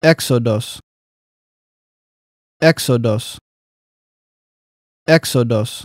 Exodus Exodus Exodus